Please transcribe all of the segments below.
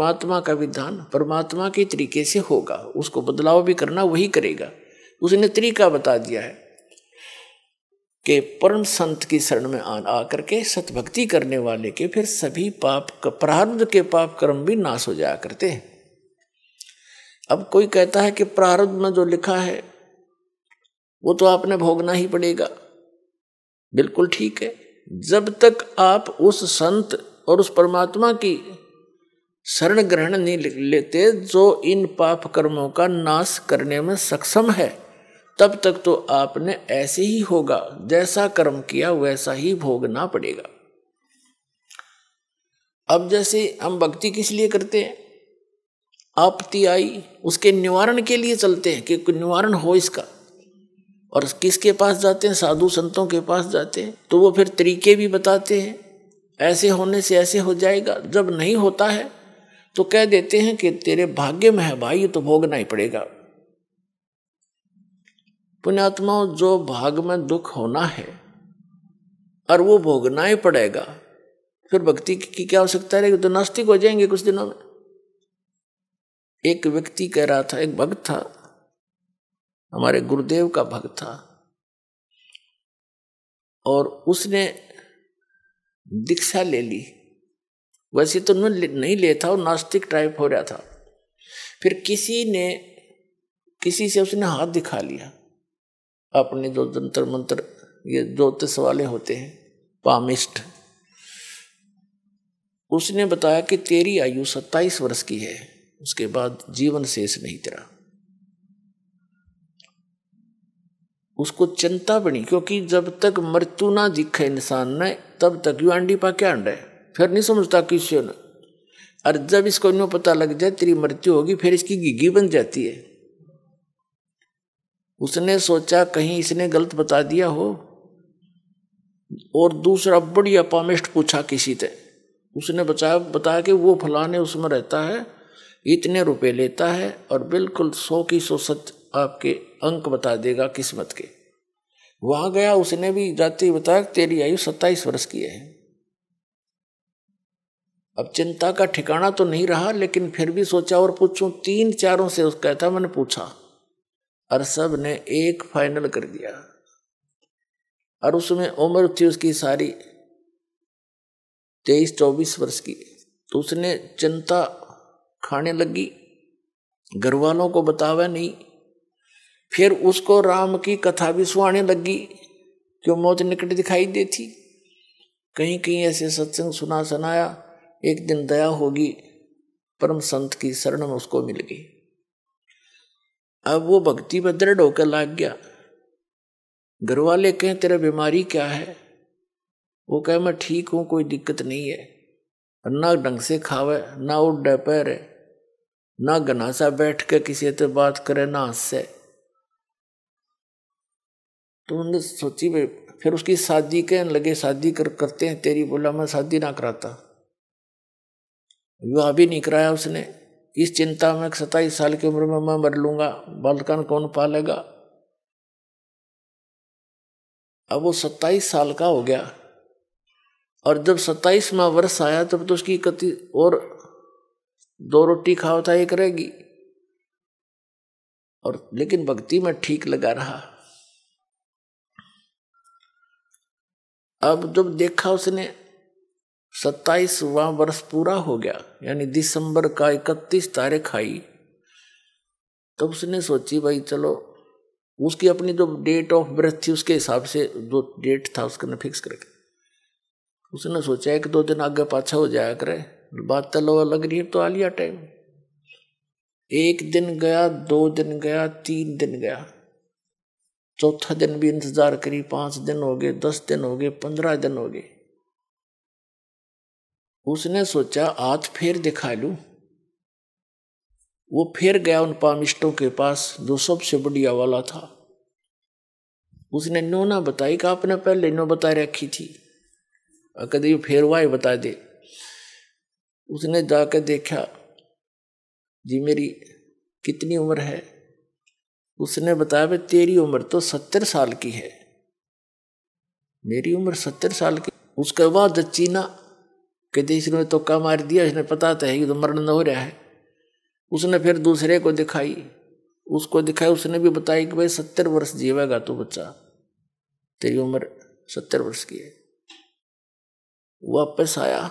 परमात्मा का विधान परमात्मा के तरीके से होगा उसको बदलाव भी करना वही करेगा उसने तरीका बता दिया है कि परम संत की शरण में आ, आ करके सतभक्ति करने वाले के फिर सभी पाप प्रारब्ध के पाप कर्म भी नाश हो जाया करते हैं अब कोई कहता है कि प्रारब्ध में जो लिखा है वो तो आपने भोगना ही पड़ेगा बिल्कुल ठीक है जब तक आप उस संत और उस परमात्मा की शरण ग्रहण नहीं लेते जो इन पाप कर्मों का नाश करने में सक्षम है तब तक तो आपने ऐसे ही होगा जैसा कर्म किया वैसा ही भोगना पड़ेगा अब जैसे हम भक्ति किस लिए करते हैं आपत्ति आई उसके निवारण के लिए चलते हैं कि निवारण हो इसका और किसके पास जाते हैं साधु संतों के पास जाते हैं तो वो फिर तरीके भी बताते हैं ऐसे होने से ऐसे हो जाएगा जब नहीं होता है तो कह देते हैं कि तेरे भाग्य में है भाई ये तो भोगना ही पड़ेगा पुण्यात्मा जो भाग में दुख होना है और वो भोगना ही पड़ेगा फिर भक्ति की क्या आवश्यकता रहेगी तो नास्तिक हो जाएंगे कुछ दिनों में एक व्यक्ति कह रहा था एक भक्त था हमारे गुरुदेव का भक्त था और उसने दीक्षा ले ली वैसे तो नहीं ले था और नास्तिक टाइप हो रहा था फिर किसी ने किसी से उसने हाथ दिखा लिया अपने जो जंतर मंत्र ये ज्योतिष तो वाले होते हैं पामिस्ट उसने बताया कि तेरी आयु सत्ताईस वर्ष की है उसके बाद जीवन शेष नहीं तेरा उसको चिंता बनी क्योंकि जब तक मृत्यु ना दिखे इंसान ने तब तक यू अंडी पा क्या अंडा है फिर नहीं समझता किसी ने और जब इसको इन पता लग जाए तेरी मृत्यु होगी फिर इसकी गिगी बन जाती है उसने सोचा कहीं इसने गलत बता दिया हो और दूसरा बड़ी अपामिष्ट पूछा किसी से उसने बचा बताया कि वो फलाने उसमें रहता है इतने रुपए लेता है और बिल्कुल सौ की सौ सच आपके अंक बता देगा किस्मत के वहाँ गया उसने भी जाते ही बताया तेरी आयु सत्ताईस वर्ष की है अब चिंता का ठिकाना तो नहीं रहा लेकिन फिर भी सोचा और पूछूं तीन चारों से उसका था मैंने पूछा और सब ने एक फाइनल कर दिया और उसमें उम्र थी उसकी सारी तेईस चौबीस वर्ष की तो उसने चिंता खाने लगी घर वालों को बतावा नहीं फिर उसको राम की कथा भी सुहाने लगी क्यों मौत निकट दिखाई देती कहीं कहीं ऐसे सत्संग सुना सुनाया एक दिन दया होगी परम संत की शरण में उसको मिल गई अब वो भक्ति पर दृढ़ होकर लाग गया घर वाले कहें तेरा बीमारी क्या है वो कहे मैं ठीक हूं कोई दिक्कत नहीं है ना ढंग से खावे ना उठ पैर ना गनासा बैठ के किसी से बात करे ना हंसे तो उन्होंने सोची फिर उसकी शादी कहने लगे शादी कर करते हैं तेरी बोला मैं शादी ना कराता विवाह भी नहीं कराया उसने इस चिंता में सताईस साल की उम्र में मैं मर लूंगा बालकान कौन पालेगा अब वो सत्ताईस साल का हो गया और जब सत्ताईसवा वर्ष आया तब तो उसकी कति और दो रोटी खाओ था एक रहेगी और लेकिन भक्ति में ठीक लगा रहा अब जब देखा उसने सत्ताईसवा वर्ष पूरा हो गया यानी दिसंबर का इकतीस तारीख आई तब तो उसने सोची भाई चलो उसकी अपनी जो डेट ऑफ बर्थ थी उसके हिसाब से जो डेट था ने फिक्स करके उसने सोचा एक दो दिन आगे पाछा हो जाया करे बात चलो तो लग रही है तो आ लिया टाइम एक दिन गया दो दिन गया तीन दिन गया चौथा दिन भी इंतजार करी पाँच दिन हो गए दस दिन हो गए पंद्रह दिन हो गए उसने सोचा हाथ फिर दिखा लूँ वो फिर गया उन पामिष्टों के पास जो सबसे बढ़िया वाला था उसने नोना बताई कि आपने पहले नो बता रखी थी कदे फिर वाह बता दे उसने जाकर देखा जी मेरी कितनी उम्र है उसने बताया भाई तेरी उम्र तो सत्तर साल की है मेरी उम्र सत्तर साल की उसके बाद चीना कहते इसने तो का मार दिया इसने पता था तो कि तो मरण न हो रहा है उसने फिर दूसरे को दिखाई उसको दिखाई उसने भी बताया कि भाई सत्तर वर्ष जीवेगा तो बच्चा तेरी उम्र सत्तर वर्ष की है वापस आया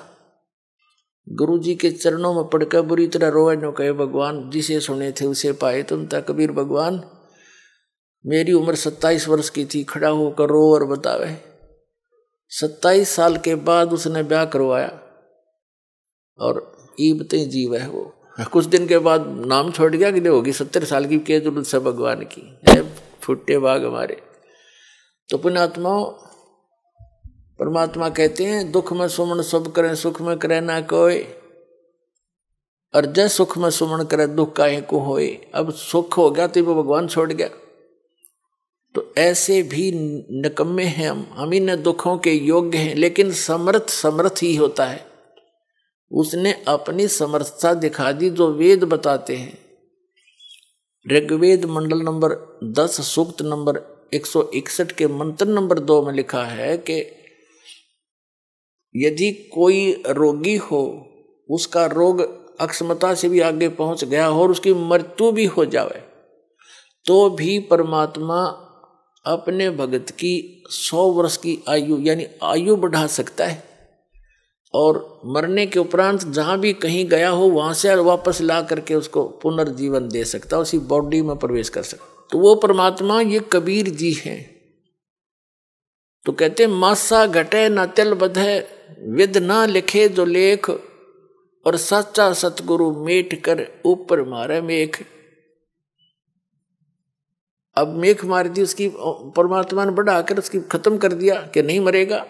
गुरु जी के चरणों में पड़कर बुरी तरह रोए न कहे भगवान जिसे सुने थे उसे पाए तुम था कबीर भगवान मेरी उम्र सत्ताईस वर्ष की थी खड़ा होकर रो और बतावे सत्ताईस साल के बाद उसने ब्याह करवाया और ईबते जीव है वो कुछ दिन के बाद नाम छोड़ गया कि होगी सत्तर साल की के सब भगवान की फुटे बाघ हमारे तो पुणात्माओं परमात्मा कहते हैं दुख में सुमन सब करें सुख में करे ना कोई और जय सुख में सुमन करे दुख का ही को होए अब सुख हो गया तो वो भगवान छोड़ गया तो ऐसे भी नकम्मे हैं हम हम इन दुखों के योग्य हैं लेकिन समर्थ समर्थ ही होता है उसने अपनी समर्थता दिखा दी जो वेद बताते हैं ऋग्वेद मंडल नंबर दस सूक्त नंबर एक सौ इकसठ के मंत्र नंबर दो में लिखा है कि यदि कोई रोगी हो उसका रोग अक्षमता से भी आगे पहुंच गया हो और उसकी मृत्यु भी हो जाए तो भी परमात्मा अपने भगत की सौ वर्ष की आयु यानी आयु बढ़ा सकता है और मरने के उपरांत जहाँ भी कहीं गया हो वहाँ से वापस ला करके उसको पुनर्जीवन दे सकता उसी बॉडी में प्रवेश कर सकता तो वो परमात्मा ये कबीर जी हैं तो कहते मासा घटे न तिल बधे विद ना लिखे जो लेख और सच्चा सतगुरु मेट कर ऊपर मारे मेख अब मेख मार दी उसकी परमात्मा ने बढ़ाकर उसकी खत्म कर दिया कि नहीं मरेगा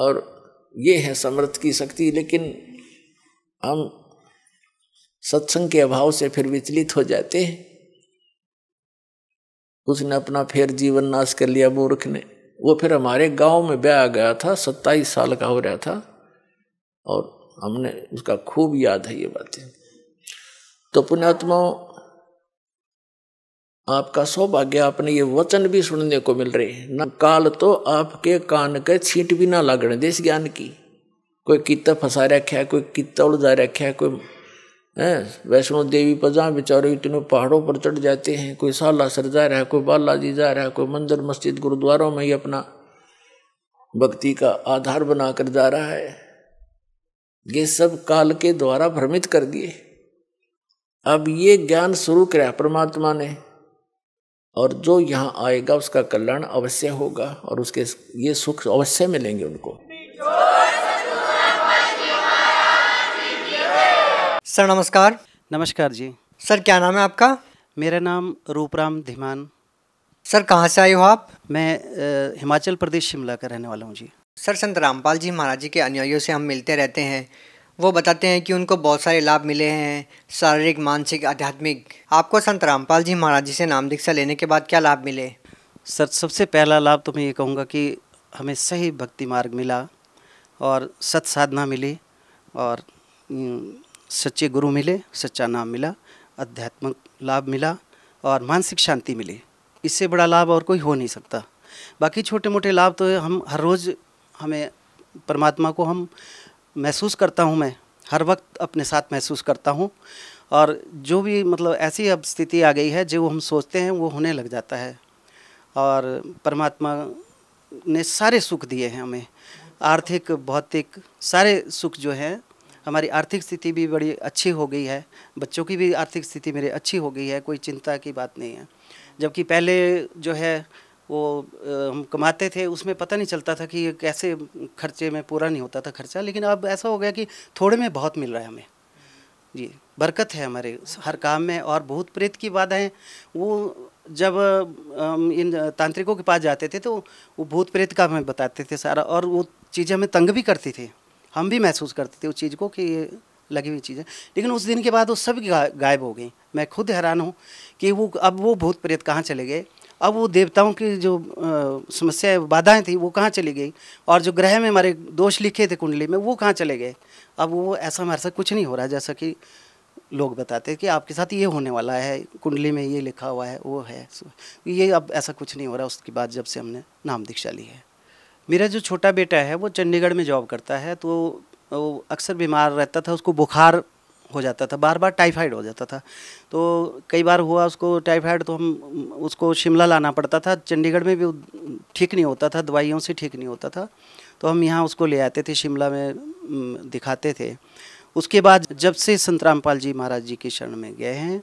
और ये है समर्थ की शक्ति लेकिन हम सत्संग के अभाव से फिर विचलित हो जाते हैं उसने अपना फिर जीवन नाश कर लिया मूर्ख ने वो फिर हमारे गांव में ब्याह गया था सत्ताईस साल का हो रहा था और हमने उसका खूब याद है ये बातें तो पुण्यात्मा आपका सौभाग्य आपने ये वचन भी सुनने को मिल रहे हैं न काल तो आपके कान के छींट भी ना लागण दे इस ज्ञान की कोई किता फंसा रख्या है कोई किता उलझा रख्या है कोई है वैष्णो देवी पर जहाँ बेचारे इतने पहाड़ों पर चढ़ जाते हैं कोई सर जा रहा है कोई बालाजी जा रहा है कोई मंदिर मस्जिद गुरुद्वारों में ही अपना भक्ति का आधार बनाकर जा रहा है ये सब काल के द्वारा भ्रमित कर दिए अब ये ज्ञान शुरू कराया परमात्मा ने और जो यहाँ आएगा उसका कल्याण अवश्य होगा और उसके ये सुख अवश्य मिलेंगे उनको सर नमस्कार नमस्कार जी सर क्या नाम है आपका मेरा नाम रूपराम धीमान सर कहाँ से आए हो आप मैं हिमाचल प्रदेश शिमला का रहने वाला हूँ जी सर संत रामपाल जी महाराज जी के अनुयायियों से हम मिलते रहते हैं वो बताते हैं कि उनको बहुत सारे लाभ मिले हैं शारीरिक मानसिक आध्यात्मिक आपको संत रामपाल जी महाराज जी से नाम दीक्षा लेने के बाद क्या लाभ मिले सर सबसे पहला लाभ तो मैं ये कहूँगा कि हमें सही भक्ति मार्ग मिला और सत साधना मिली और सच्चे गुरु मिले सच्चा नाम मिला आध्यात्मिक लाभ मिला और मानसिक शांति मिली इससे बड़ा लाभ और कोई हो नहीं सकता बाकी छोटे मोटे लाभ तो हम हर रोज़ हमें परमात्मा को हम महसूस करता हूँ मैं हर वक्त अपने साथ महसूस करता हूँ और जो भी मतलब ऐसी अब स्थिति आ गई है जो हम सोचते हैं वो होने लग जाता है और परमात्मा ने सारे सुख दिए हैं हमें आर्थिक भौतिक सारे सुख जो हैं हमारी आर्थिक स्थिति भी बड़ी अच्छी हो गई है बच्चों की भी आर्थिक स्थिति मेरी अच्छी हो गई है कोई चिंता की बात नहीं है जबकि पहले जो है वो हम कमाते थे उसमें पता नहीं चलता था कि कैसे खर्चे में पूरा नहीं होता था खर्चा लेकिन अब ऐसा हो गया कि थोड़े में बहुत मिल रहा है हमें जी बरकत है हमारे हर काम में और भूत प्रेत की बाधाएँ वो जब हम इन तांत्रिकों के पास जाते थे तो वो भूत प्रेत का हमें बताते थे सारा और वो चीज़ें हमें तंग भी करती थी हम भी महसूस करते थे उस चीज़ को कि ये लगी हुई चीज़ें लेकिन उस दिन के बाद वो सब गायब हो गई मैं खुद हैरान हूँ कि वो अब वो भूत प्रेत कहाँ चले गए अब वो देवताओं की जो समस्या बाधाएं थी वो कहाँ चली गई और जो ग्रह में हमारे दोष लिखे थे कुंडली में वो कहाँ चले गए अब वो ऐसा हमारे साथ कुछ नहीं हो रहा जैसा कि लोग बताते हैं कि आपके साथ ये होने वाला है कुंडली में ये लिखा हुआ है वो है ये अब ऐसा कुछ नहीं हो रहा उसके बाद जब से हमने नाम दीक्षा ली है मेरा जो छोटा बेटा है वो चंडीगढ़ में जॉब करता है तो वो अक्सर बीमार रहता था उसको बुखार हो जाता था बार बार टाइफाइड हो जाता था तो कई बार हुआ उसको टाइफाइड तो हम उसको शिमला लाना पड़ता था चंडीगढ़ में भी ठीक नहीं होता था दवाइयों से ठीक नहीं होता था तो हम यहाँ उसको ले आते थे शिमला में दिखाते थे उसके बाद जब से संत रामपाल जी महाराज जी के शरण में गए हैं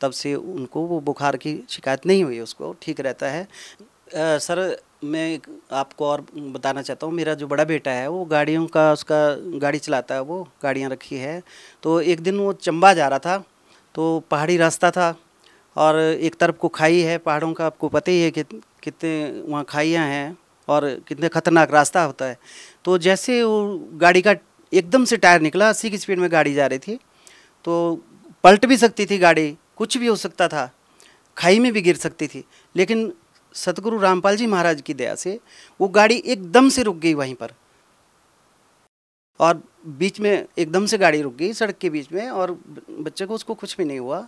तब से उनको वो बुखार की शिकायत नहीं हुई उसको ठीक रहता है आ, सर मैं आपको और बताना चाहता हूँ मेरा जो बड़ा बेटा है वो गाड़ियों का उसका गाड़ी चलाता है वो गाड़ियाँ रखी है तो एक दिन वो चंबा जा रहा था तो पहाड़ी रास्ता था और एक तरफ को खाई है पहाड़ों का आपको पता ही है कि कितने वहाँ खाइयाँ हैं और कितने ख़तरनाक रास्ता होता है तो जैसे वो गाड़ी का एकदम से टायर निकला अस्सी की स्पीड में गाड़ी जा रही थी तो पलट भी सकती थी गाड़ी कुछ भी हो सकता था खाई में भी गिर सकती थी लेकिन सतगुरु रामपाल जी महाराज की दया से वो गाड़ी एकदम से रुक गई वहीं पर और बीच में एकदम से गाड़ी रुक गई सड़क के बीच में और बच्चे को उसको कुछ भी नहीं हुआ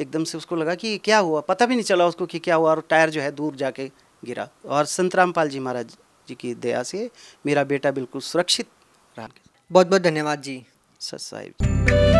एकदम से उसको लगा कि क्या हुआ पता भी नहीं चला उसको कि क्या हुआ और टायर जो है दूर जाके गिरा और संत रामपाल जी महाराज जी की दया से मेरा बेटा बिल्कुल सुरक्षित रहा बहुत बहुत धन्यवाद जी सत साहिब